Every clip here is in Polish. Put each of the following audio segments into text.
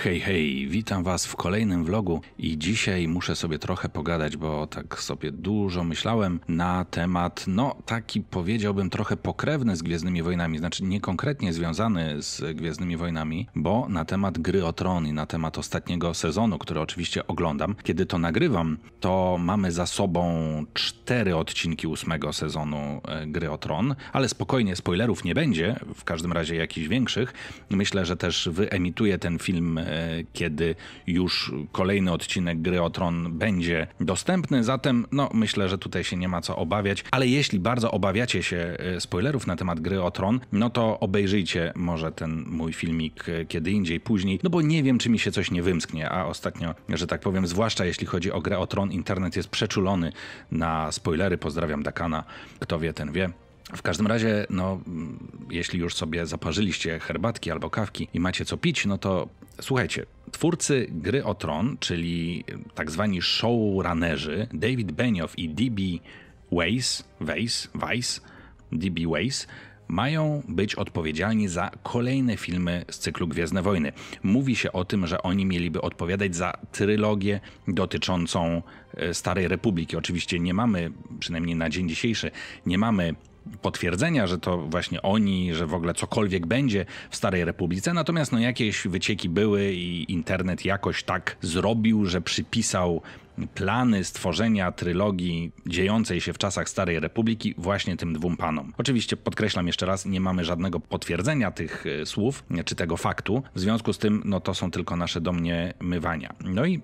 Hej, hej, witam Was w kolejnym vlogu i dzisiaj muszę sobie trochę pogadać, bo tak sobie dużo myślałem na temat, no taki powiedziałbym trochę pokrewny z Gwiezdnymi Wojnami, znaczy niekonkretnie związany z Gwiezdnymi Wojnami, bo na temat gry o tron i na temat ostatniego sezonu, który oczywiście oglądam, kiedy to nagrywam, to mamy za sobą cztery odcinki ósmego sezonu e, gry o tron, ale spokojnie, spoilerów nie będzie, w każdym razie jakichś większych. Myślę, że też wyemituję ten film e, kiedy już kolejny odcinek Gry o Tron będzie dostępny. Zatem no, myślę, że tutaj się nie ma co obawiać. Ale jeśli bardzo obawiacie się e, spoilerów na temat Gry o Tron, no to obejrzyjcie może ten mój filmik e, kiedy indziej, później, no bo nie wiem, czy mi się coś nie wymsknie. A ostatnio, że tak powiem, zwłaszcza jeśli chodzi o Grę o Tron, internet jest przeczulony na spoilery. Pozdrawiam Dakana. Kto wie, ten wie. W każdym razie, no, mm, jeśli już sobie zaparzyliście herbatki albo kawki i macie co pić, no to Słuchajcie, twórcy gry o tron, czyli tak zwani showrunnerzy David Benioff i DB Weiss, Weiss, Weiss, DB Weiss, mają być odpowiedzialni za kolejne filmy z cyklu Gwiezdne Wojny. Mówi się o tym, że oni mieliby odpowiadać za trylogię dotyczącą e, Starej Republiki. Oczywiście nie mamy, przynajmniej na dzień dzisiejszy, nie mamy potwierdzenia, że to właśnie oni, że w ogóle cokolwiek będzie w Starej Republice, natomiast no jakieś wycieki były i internet jakoś tak zrobił, że przypisał plany stworzenia trylogii dziejącej się w czasach Starej Republiki właśnie tym dwóm panom. Oczywiście podkreślam jeszcze raz, nie mamy żadnego potwierdzenia tych e, słów czy tego faktu, w związku z tym no to są tylko nasze domniemywania. No i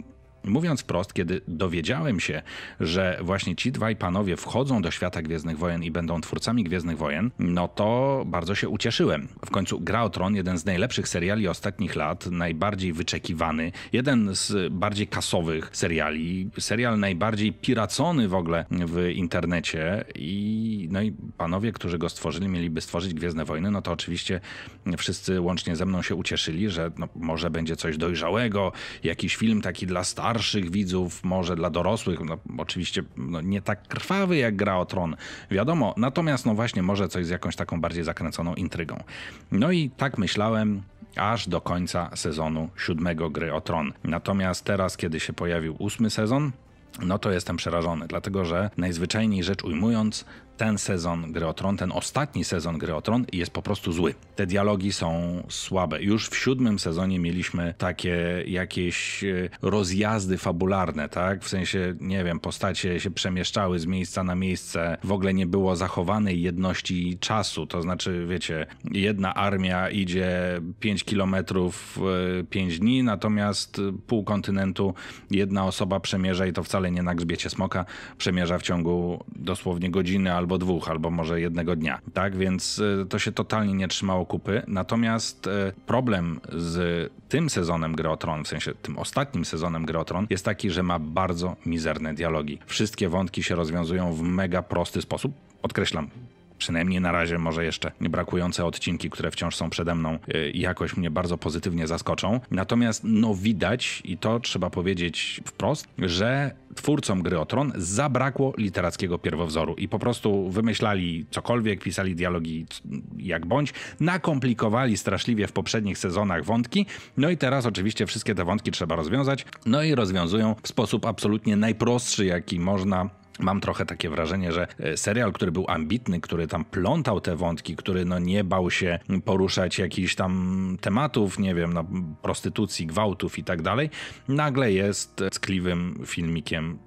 Mówiąc wprost, kiedy dowiedziałem się, że właśnie ci dwaj panowie wchodzą do świata Gwiezdnych Wojen i będą twórcami Gwiezdnych Wojen, no to bardzo się ucieszyłem. W końcu Gra o Tron, jeden z najlepszych seriali ostatnich lat, najbardziej wyczekiwany, jeden z bardziej kasowych seriali, serial najbardziej piracony w ogóle w internecie i no i panowie, którzy go stworzyli, mieliby stworzyć Gwiezdne Wojny, no to oczywiście wszyscy łącznie ze mną się ucieszyli, że no, może będzie coś dojrzałego, jakiś film taki dla star starszych widzów, może dla dorosłych, no, oczywiście no, nie tak krwawy jak Gra o Tron, wiadomo, natomiast no właśnie może coś z jakąś taką bardziej zakręconą intrygą. No i tak myślałem, aż do końca sezonu siódmego Gry o Tron. Natomiast teraz, kiedy się pojawił ósmy sezon, no to jestem przerażony, dlatego że najzwyczajniej rzecz ujmując, ten sezon Gry o Tron, ten ostatni sezon Gry o Tron jest po prostu zły. Te dialogi są słabe. Już w siódmym sezonie mieliśmy takie jakieś e, rozjazdy fabularne, tak? W sensie, nie wiem, postacie się przemieszczały z miejsca na miejsce, w ogóle nie było zachowanej jedności czasu, to znaczy, wiecie, jedna armia idzie 5 kilometrów 5 e, dni, natomiast pół kontynentu jedna osoba przemierza i to wcale nie na grzbiecie smoka, przemierza w ciągu dosłownie godziny albo albo dwóch, albo może jednego dnia. Tak więc e, to się totalnie nie trzymało kupy. Natomiast e, problem z tym sezonem Gry o Tron, w sensie tym ostatnim sezonem Gry o Tron, jest taki, że ma bardzo mizerne dialogi. Wszystkie wątki się rozwiązują w mega prosty sposób. Podkreślam, przynajmniej na razie może jeszcze brakujące odcinki, które wciąż są przede mną, e, jakoś mnie bardzo pozytywnie zaskoczą. Natomiast no widać, i to trzeba powiedzieć wprost, że twórcom gry o Tron zabrakło literackiego pierwowzoru i po prostu wymyślali cokolwiek, pisali dialogi jak bądź, nakomplikowali straszliwie w poprzednich sezonach wątki, no i teraz oczywiście wszystkie te wątki trzeba rozwiązać, no i rozwiązują w sposób absolutnie najprostszy, jaki można Mam trochę takie wrażenie, że e, serial, który był ambitny, który tam plątał te wątki, który no nie bał się poruszać jakichś tam tematów, nie wiem, no, prostytucji, gwałtów i tak dalej, nagle jest ckliwym filmikiem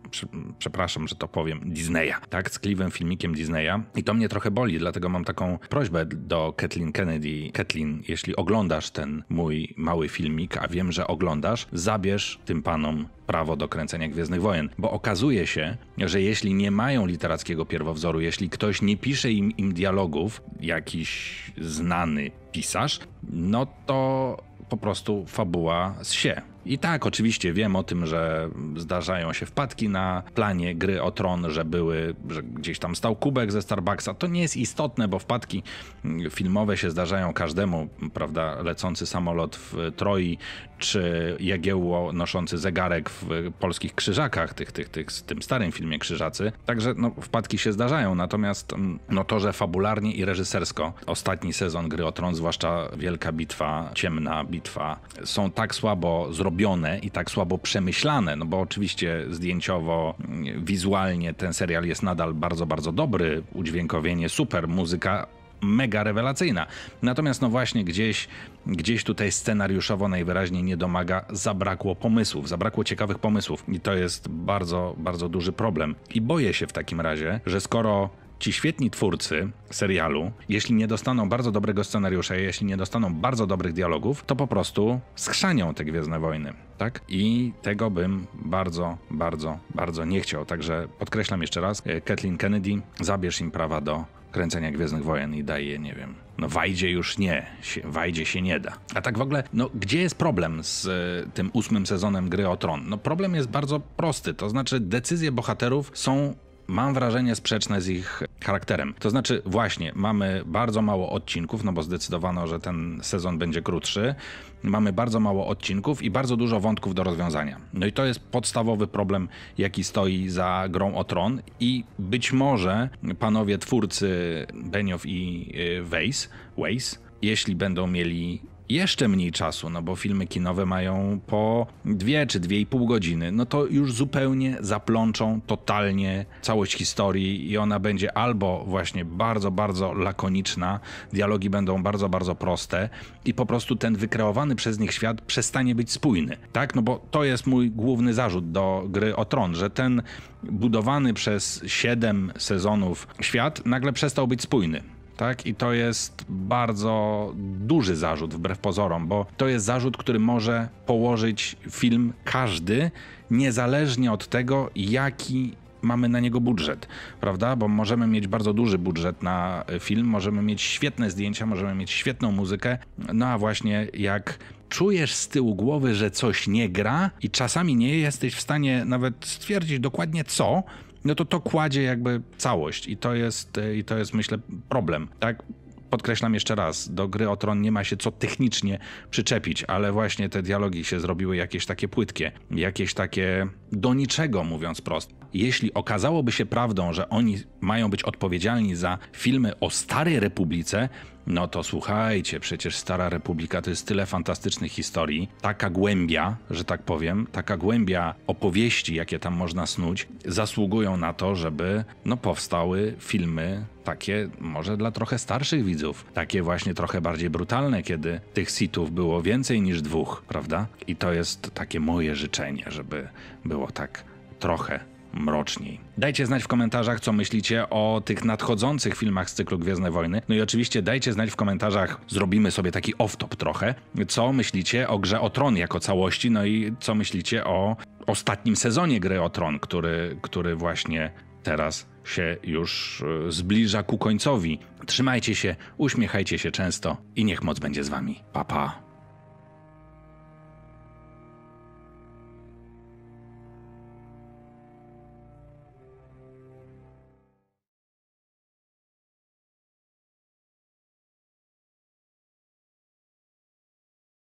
przepraszam, że to powiem, Disneya, tak, z kliwym filmikiem Disneya i to mnie trochę boli, dlatego mam taką prośbę do Kathleen Kennedy. Kathleen, jeśli oglądasz ten mój mały filmik, a wiem, że oglądasz, zabierz tym panom prawo do kręcenia Gwiezdnych Wojen, bo okazuje się, że jeśli nie mają literackiego pierwowzoru, jeśli ktoś nie pisze im, im dialogów, jakiś znany pisarz, no to po prostu fabuła z się. I tak, oczywiście wiem o tym, że zdarzają się wpadki na planie gry o tron, że były, że gdzieś tam stał kubek ze Starbucksa. To nie jest istotne, bo wpadki mm, filmowe się zdarzają każdemu, prawda? Lecący samolot w Troi, czy Jagiełło noszący zegarek w polskich krzyżakach, tych, tych, tych, w tym starym filmie Krzyżacy. Także no, wpadki się zdarzają, natomiast mm, no, to, że fabularnie i reżysersko ostatni sezon gry o tron, zwłaszcza Wielka Bitwa, Ciemna Bitwa, są tak słabo zrobione, zrobione i tak słabo przemyślane, no bo oczywiście zdjęciowo, mm, wizualnie ten serial jest nadal bardzo, bardzo dobry, udźwiękowienie super, muzyka mega rewelacyjna. Natomiast no właśnie gdzieś, gdzieś tutaj scenariuszowo najwyraźniej nie domaga, zabrakło pomysłów, zabrakło ciekawych pomysłów i to jest bardzo, bardzo duży problem. I boję się w takim razie, że skoro ci świetni twórcy serialu, jeśli nie dostaną bardzo dobrego scenariusza, jeśli nie dostaną bardzo dobrych dialogów, to po prostu skrzanią te Gwiezdne Wojny, tak? I tego bym bardzo, bardzo, bardzo nie chciał. Także podkreślam jeszcze raz, e, Kathleen Kennedy, zabierz im prawa do kręcenia Gwiezdnych Wojen i daj je, nie wiem, no Wajdzie już nie, Wajdzie się nie da. A tak w ogóle, no gdzie jest problem z y, tym ósmym sezonem Gry o Tron? No problem jest bardzo prosty, to znaczy decyzje bohaterów są mam wrażenie, sprzeczne z ich charakterem. To znaczy, właśnie, mamy bardzo mało odcinków, no bo zdecydowano, że ten sezon będzie krótszy. Mamy bardzo mało odcinków i bardzo dużo wątków do rozwiązania. No i to jest podstawowy problem, jaki stoi za grą o tron. I być może panowie twórcy Benioff i y, Weiss, Weiss jeśli będą mieli jeszcze mniej czasu, no bo filmy kinowe mają po dwie czy dwie i pół godziny, no to już zupełnie zaplączą totalnie całość historii i ona będzie albo właśnie bardzo, bardzo lakoniczna, dialogi będą bardzo, bardzo proste i po prostu ten wykreowany przez nich świat przestanie być spójny, tak? No bo to jest mój główny zarzut do gry o tron, że ten budowany przez siedem sezonów świat nagle przestał być spójny tak? I to jest bardzo duży zarzut wbrew pozorom, bo to jest zarzut, który może położyć film każdy, niezależnie od tego, jaki mamy na niego budżet, prawda? Bo możemy mieć bardzo duży budżet na film, możemy mieć świetne zdjęcia, możemy mieć świetną muzykę, no a właśnie jak czujesz z tyłu głowy, że coś nie gra i czasami nie jesteś w stanie nawet stwierdzić dokładnie co, no to to kładzie jakby całość i to jest, e, i to jest myślę problem, tak? Podkreślam jeszcze raz, do gry o tron nie ma się co technicznie przyczepić, ale właśnie te dialogi się zrobiły jakieś takie płytkie, jakieś takie do niczego mówiąc prosto. Jeśli okazałoby się prawdą, że oni mają być odpowiedzialni za filmy o Starej Republice, no to słuchajcie, przecież Stara Republika to jest tyle fantastycznych historii, taka głębia, że tak powiem, taka głębia opowieści, jakie tam można snuć, zasługują na to, żeby no, powstały filmy takie może dla trochę starszych widzów, takie właśnie trochę bardziej brutalne, kiedy tych sitów było więcej niż dwóch, prawda? I to jest takie moje życzenie, żeby było tak trochę mroczniej. Dajcie znać w komentarzach, co myślicie o tych nadchodzących filmach z cyklu Gwiezdne Wojny. No i oczywiście dajcie znać w komentarzach, zrobimy sobie taki off-top trochę, co myślicie o grze o Tron jako całości, no i co myślicie o ostatnim sezonie gry o Tron, który, który właśnie teraz się już y, zbliża ku końcowi. Trzymajcie się, uśmiechajcie się często i niech moc będzie z wami. Pa, pa.